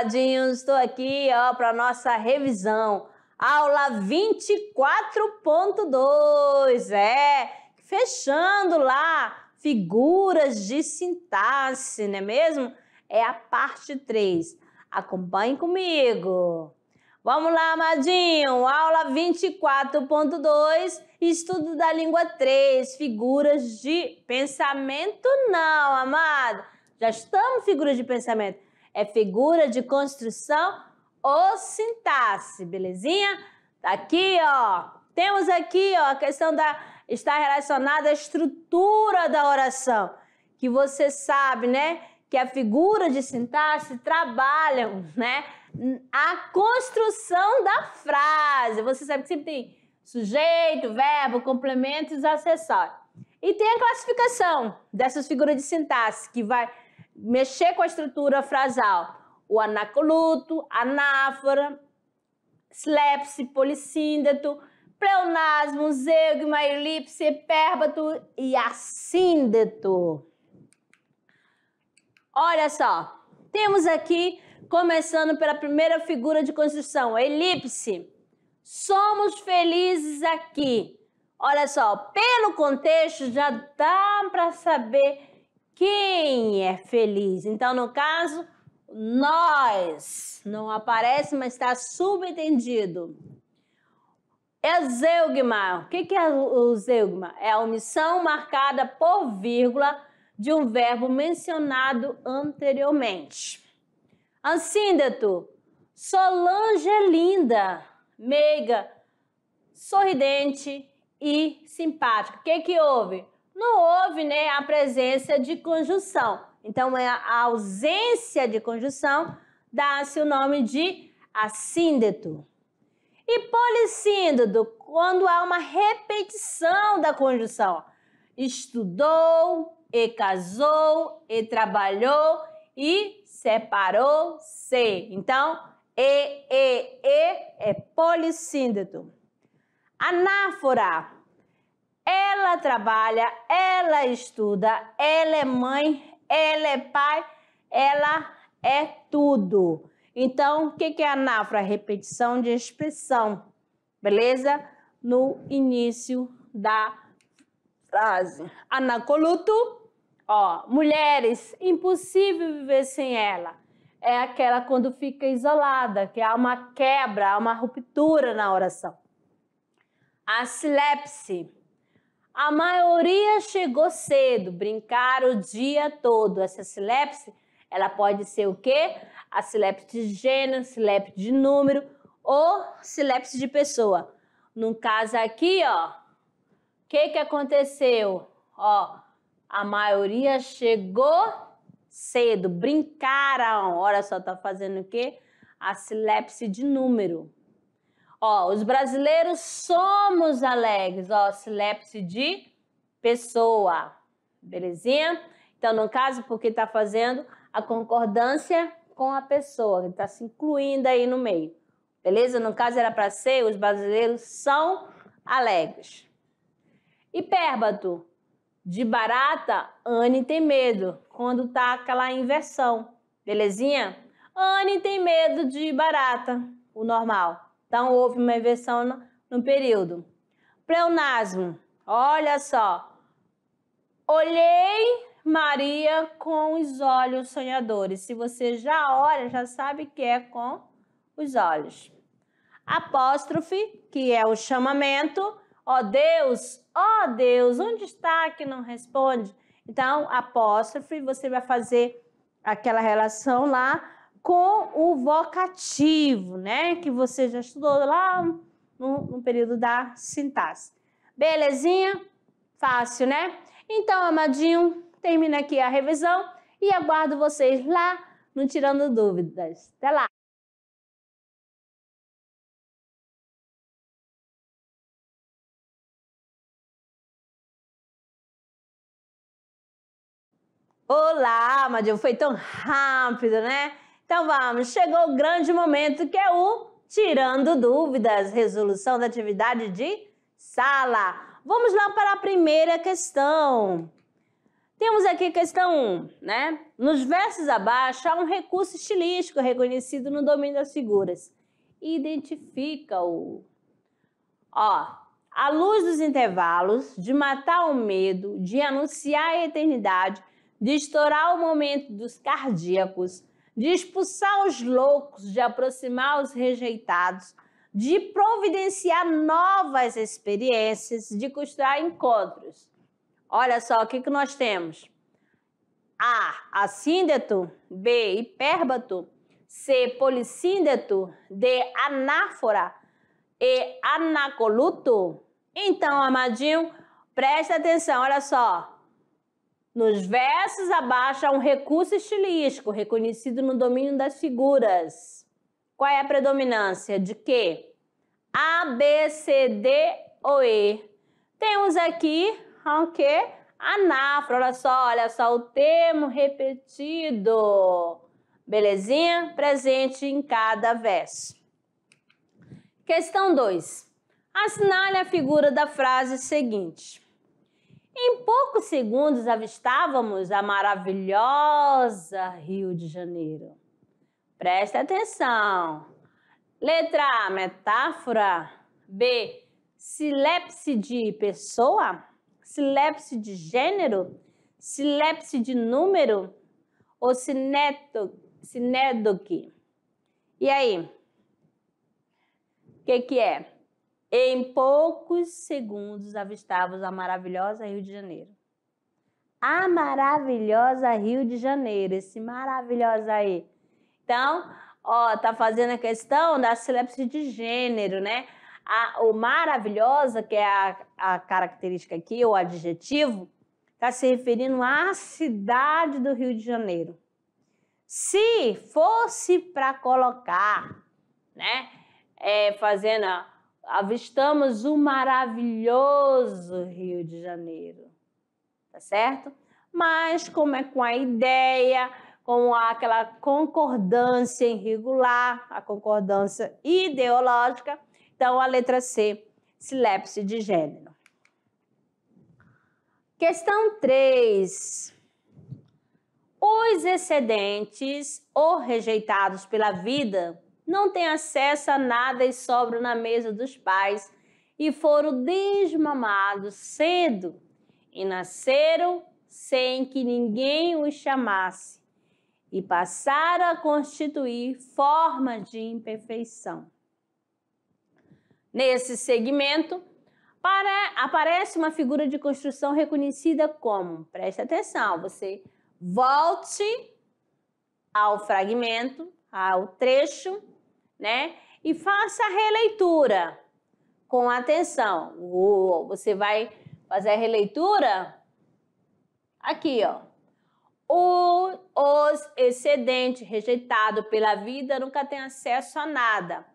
coladinhos, estou aqui ó para nossa revisão. Aula 24.2, é, fechando lá figuras de sintaxe, não é mesmo? É a parte 3. Acompanhe comigo. Vamos lá, amadinho. Aula 24.2, estudo da língua 3, figuras de pensamento não, amado. Já estamos figuras de pensamento é figura de construção ou sintaxe, belezinha? Tá aqui, ó, temos aqui, ó, a questão da está relacionada à estrutura da oração, que você sabe, né, que a figura de sintaxe trabalha, né, a construção da frase. Você sabe que sempre tem sujeito, verbo, complementos, acessórios. E tem a classificação dessas figuras de sintaxe, que vai mexer com a estrutura frasal, o anacoluto, anáfora, slepse, policíndato, pleonasmo, zeugma, elipse, hipérbato e assíndeto. Olha só, temos aqui, começando pela primeira figura de construção, a elipse. Somos felizes aqui. Olha só, pelo contexto já dá para saber quem é feliz. Então, no caso, nós. Não aparece, mas está subentendido. Exeugma. É o que é o zeugma? É a omissão marcada por vírgula de um verbo mencionado anteriormente. Ansíndeto. Solange é linda, meiga, sorridente e simpática. O que, que houve? não houve né, a presença de conjunção. Então, é a ausência de conjunção dá-se o nome de assíndeto. E polissíndeto, quando há uma repetição da conjunção. Estudou, e casou, e trabalhou, e separou-se. Então, e, e, e é polissíndeto. Anáfora, ela trabalha, ela estuda, ela é mãe, ela é pai, ela é tudo. Então, o que é anáfora, Repetição de expressão, beleza? No início da frase. Anacoluto, ó, mulheres, impossível viver sem ela. É aquela quando fica isolada, que há uma quebra, há uma ruptura na oração. A silepse, a maioria chegou cedo, brincaram o dia todo. Essa silepse, ela pode ser o quê? A silepse de gênero, silepse de número ou silepse de pessoa. No caso aqui, ó, o que, que aconteceu? Ó, a maioria chegou cedo, brincaram. Olha só, tá fazendo o quê? A silepse de número. Ó, os brasileiros somos alegres. Ó, silepse de pessoa. Belezinha? Então, no caso, porque tá fazendo a concordância com a pessoa, ele tá se incluindo aí no meio. Beleza? No caso, era para ser, os brasileiros são alegres. Hipérbato. De barata, Anne tem medo, quando tá aquela inversão. Belezinha? Anne tem medo de barata, o normal. Então, houve uma inversão no, no período. Pleonasmo, olha só. Olhei Maria com os olhos sonhadores. Se você já olha, já sabe que é com os olhos. Apóstrofe, que é o chamamento. Ó oh Deus, ó oh Deus, onde está que não responde? Então, apóstrofe, você vai fazer aquela relação lá com o vocativo, né? Que você já estudou lá no, no período da sintaxe. Belezinha? Fácil, né? Então, amadinho, termina aqui a revisão e aguardo vocês lá no Tirando Dúvidas. Até lá! Olá, Amadinho, foi tão rápido, né? Então vamos, chegou o grande momento que é o Tirando Dúvidas, resolução da atividade de sala. Vamos lá para a primeira questão. Temos aqui questão 1, né? Nos versos abaixo há um recurso estilístico reconhecido no domínio das figuras. Identifica-o. Ó, à luz dos intervalos, de matar o medo, de anunciar a eternidade, de estourar o momento dos cardíacos, de expulsar os loucos, de aproximar os rejeitados, de providenciar novas experiências, de custar encontros. Olha só o que, que nós temos: A. Assíndeto. B. Hipérbato. C. Polissíndeto. D. Anáfora. E. Anacoluto. Então, amadinho, presta atenção, olha só. Nos versos abaixo há um recurso estilístico reconhecido no domínio das figuras. Qual é a predominância? De quê? A, B, C, D ou E. Temos aqui o quê? Anáfora. olha só, olha só o termo repetido. Belezinha? Presente em cada verso. Questão 2. Assinale a figura da frase seguinte. Em poucos segundos avistávamos a maravilhosa Rio de Janeiro. Preste atenção. Letra A, metáfora. B, silepse de pessoa. Silepse de gênero. Silepse de número. Ou sineto, sinédoque. E aí? O que, que é? Em poucos segundos avistávamos a maravilhosa Rio de Janeiro. A maravilhosa Rio de Janeiro, esse maravilhosa aí. Então, ó, tá fazendo a questão da sinapse de gênero, né? A, o maravilhosa, que é a, a característica aqui, o adjetivo, está se referindo à cidade do Rio de Janeiro. Se fosse para colocar, né, é, fazendo avistamos o maravilhoso Rio de Janeiro, tá certo? Mas como é com a ideia, com aquela concordância irregular, a concordância ideológica, então a letra C, silepse de gênero. Questão 3. Os excedentes ou rejeitados pela vida não têm acesso a nada e sobram na mesa dos pais e foram desmamados cedo e nasceram sem que ninguém os chamasse e passaram a constituir forma de imperfeição. Nesse segmento, para, aparece uma figura de construção reconhecida como, preste atenção, você volte ao fragmento, ao trecho né? E faça a releitura com atenção. Uou, você vai fazer a releitura aqui, ó. O, os excedente rejeitado pela vida nunca tem acesso a nada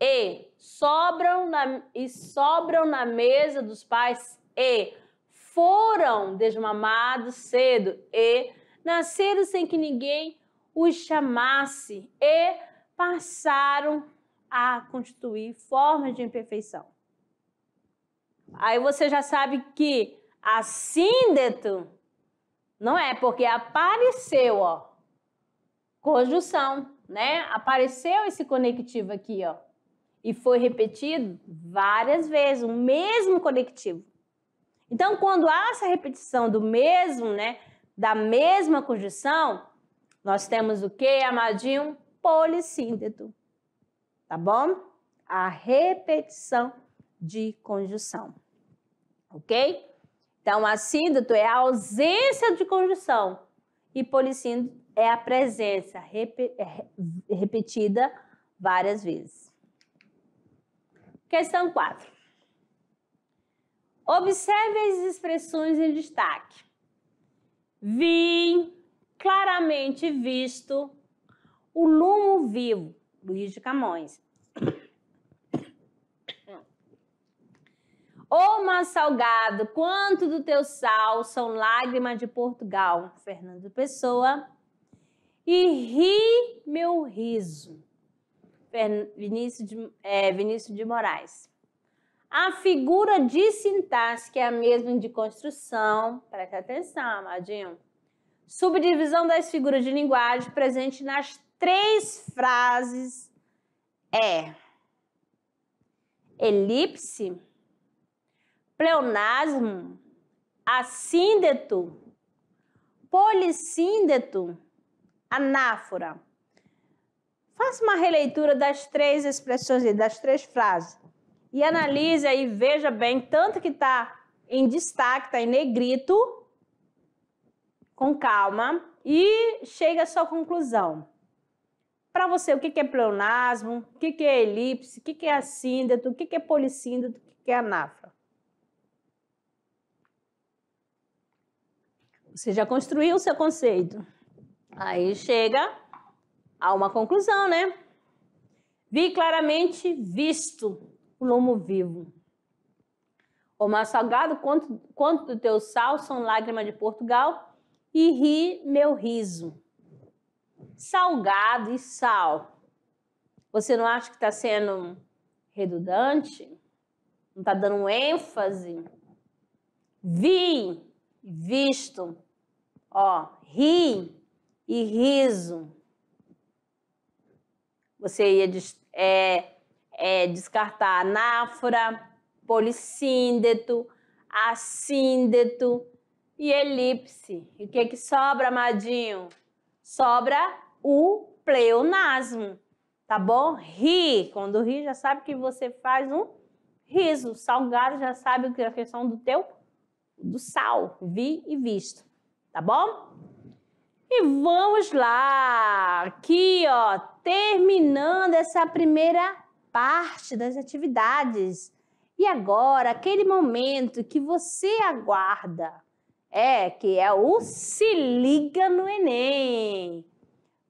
e sobram na, e sobram na mesa dos pais e foram desmamados cedo e nasceram sem que ninguém os chamasse e passaram a constituir formas de imperfeição. Aí você já sabe que assíndeto não é porque apareceu, ó. Conjunção, né? Apareceu esse conectivo aqui, ó. E foi repetido várias vezes, o mesmo conectivo. Então, quando há essa repetição do mesmo, né? Da mesma conjunção, nós temos o que, amadinho? polissíndeto, tá bom? A repetição de conjunção, ok? Então, assíndeto é a ausência de conjunção e polissíndoto é a presença rep é, repetida várias vezes. Questão 4. Observe as expressões em destaque. Vim claramente visto, o Lumo Vivo, Luiz de Camões. Ô oh, salgado, quanto do teu sal são lágrimas de Portugal, Fernando Pessoa. E ri meu riso, Vinícius de, é, Vinícius de Moraes. A figura de sintaxe, que é a mesma de construção, presta atenção, amadinho. Subdivisão das figuras de linguagem presente nas três frases é elipse, pleonasmo, assíndeto, polissíndeto, anáfora. Faça uma releitura das três expressões, das três frases. E analise aí, veja bem, tanto que está em destaque, está em negrito, com calma, e chegue à sua conclusão para você o que é pleonasmo, o que é elipse, o que é assíndeto, o que é policíndeto? o que é anáfora. Você já construiu o seu conceito. Aí chega a uma conclusão, né? Vi claramente visto o lomo vivo. O mais salgado quanto, quanto do teu sal são lágrimas de Portugal e ri meu riso salgado e sal, você não acha que está sendo redundante? Não está dando ênfase? Vi, visto, ó, ri e riso. Você ia é, é, descartar anáfora, policíndeto, assíndeto e elipse. E o que, que sobra, amadinho? Sobra o pleonasmo, tá bom? Ri, quando ri já sabe que você faz um riso, salgado já sabe que é a questão do teu do sal, vi e visto, tá bom? E vamos lá, aqui ó, terminando essa primeira parte das atividades. E agora, aquele momento que você aguarda, é, que é o Se Liga no Enem.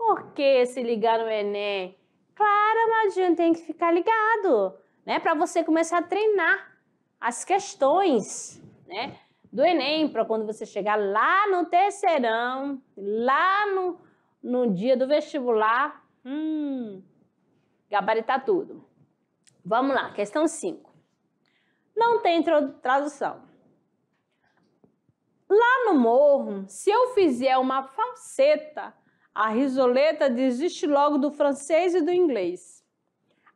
Por que se ligar no Enem? Claro, Madinho, tem que ficar ligado, né? Para você começar a treinar as questões, né? Do Enem, para quando você chegar lá no terceirão, lá no, no dia do vestibular, hum, gabaritar tudo. Vamos lá, questão 5. Não tem tradução. Lá no morro, se eu fizer uma falseta, a risoleta desiste logo do francês e do inglês.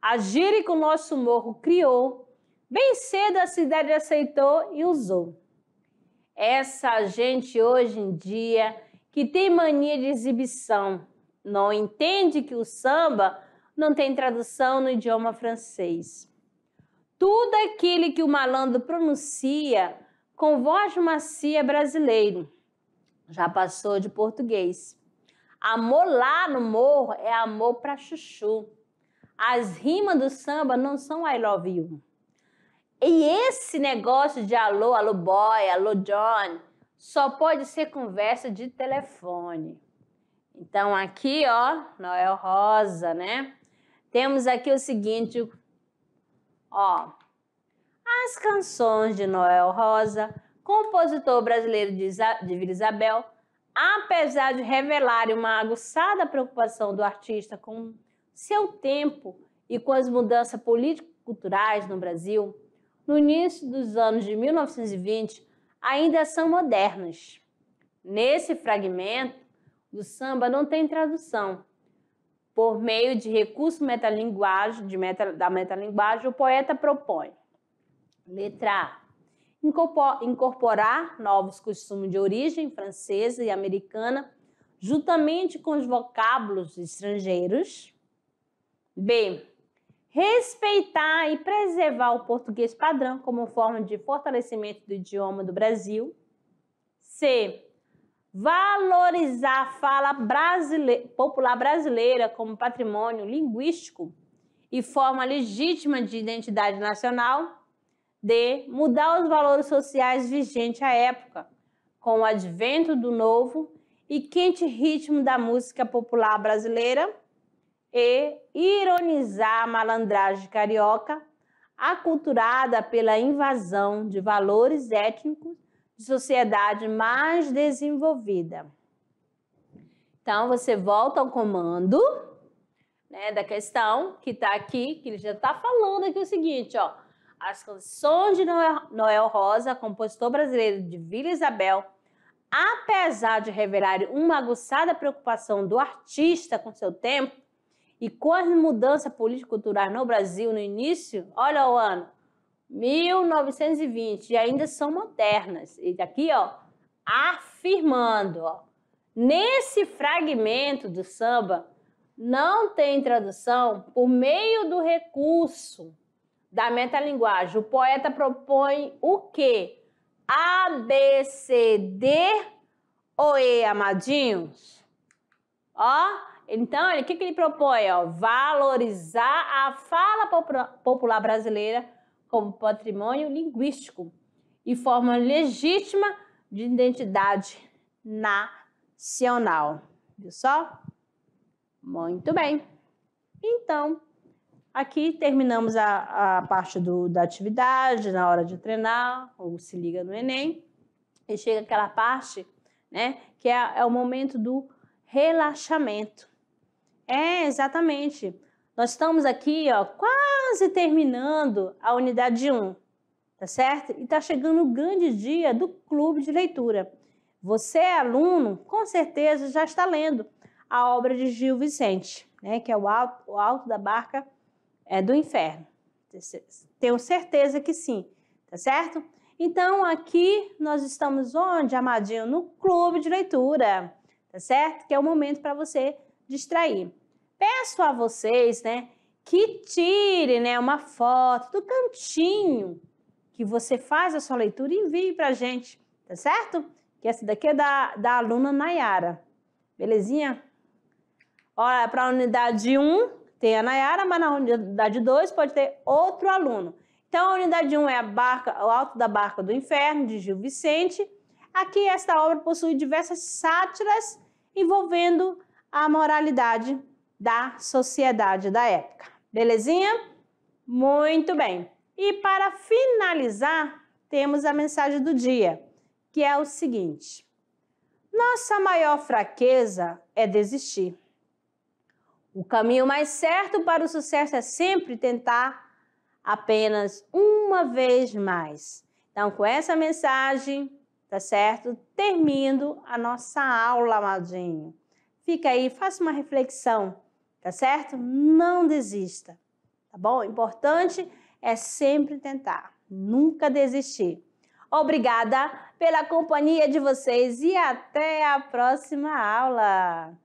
A gíria que o nosso morro criou, bem cedo a cidade aceitou e usou. Essa gente hoje em dia que tem mania de exibição, não entende que o samba não tem tradução no idioma francês. Tudo aquilo que o malandro pronuncia com voz macia brasileiro já passou de português. Amor lá no morro é amor para chuchu. As rimas do samba não são I love you. E esse negócio de alô, alô boy, alô John, só pode ser conversa de telefone. Então aqui, ó, Noel Rosa, né? Temos aqui o seguinte, ó. As canções de Noel Rosa, compositor brasileiro de Vila Isabel, apesar de revelarem uma aguçada preocupação do artista com seu tempo e com as mudanças político-culturais no Brasil, no início dos anos de 1920 ainda são modernas. Nesse fragmento, o samba não tem tradução. Por meio de recurso metalinguagem, de meta, da metalinguagem, o poeta propõe letra A, incorporar novos costumes de origem francesa e americana, juntamente com os vocábulos estrangeiros. B. Respeitar e preservar o português padrão como forma de fortalecimento do idioma do Brasil. C. Valorizar a fala brasile... popular brasileira como patrimônio linguístico e forma legítima de identidade nacional. D. Mudar os valores sociais vigentes à época, com o advento do novo e quente ritmo da música popular brasileira. E. Ironizar a malandragem carioca, aculturada pela invasão de valores étnicos de sociedade mais desenvolvida. Então, você volta ao comando né, da questão que está aqui, que ele já está falando aqui o seguinte, ó as canções de Noel Rosa, compositor brasileiro de Vila Isabel, apesar de revelar uma aguçada preocupação do artista com seu tempo e com as mudanças político-culturais no Brasil no início, olha o ano, 1920, e ainda são modernas. E aqui, ó, afirmando, ó, nesse fragmento do samba não tem tradução por meio do recurso da metalinguagem. O poeta propõe o quê? A, B, C, D ou E, amadinhos? Ó, então, o que, que ele propõe? Ó, valorizar a fala popular brasileira como patrimônio linguístico e forma legítima de identidade nacional. Viu só? Muito bem. Então, Aqui terminamos a, a parte do, da atividade, na hora de treinar, ou se liga no Enem, e chega aquela parte, né, que é, é o momento do relaxamento. É, exatamente. Nós estamos aqui, ó, quase terminando a unidade 1, tá certo? E está chegando o grande dia do clube de leitura. Você, aluno, com certeza já está lendo a obra de Gil Vicente, né, que é o Alto, o Alto da Barca é, do inferno. Tenho certeza que sim, tá certo? Então, aqui nós estamos onde, amadinho? No clube de leitura, tá certo? Que é o momento para você distrair. Peço a vocês, né, que tirem né, uma foto do cantinho que você faz a sua leitura e envie para a gente, tá certo? Que essa daqui é da, da aluna Nayara, belezinha? Olha, é para a unidade 1, tem a Nayara, mas na unidade 2 pode ter outro aluno. Então, a unidade 1 um é a barca, o Alto da Barca do Inferno, de Gil Vicente. Aqui, esta obra possui diversas sátiras envolvendo a moralidade da sociedade da época. Belezinha? Muito bem. E para finalizar, temos a mensagem do dia, que é o seguinte: Nossa maior fraqueza é desistir. O caminho mais certo para o sucesso é sempre tentar apenas uma vez mais. Então, com essa mensagem, tá certo? Termino a nossa aula, amadinho. Fica aí, faça uma reflexão, tá certo? Não desista, tá bom? O importante é sempre tentar, nunca desistir. Obrigada pela companhia de vocês e até a próxima aula!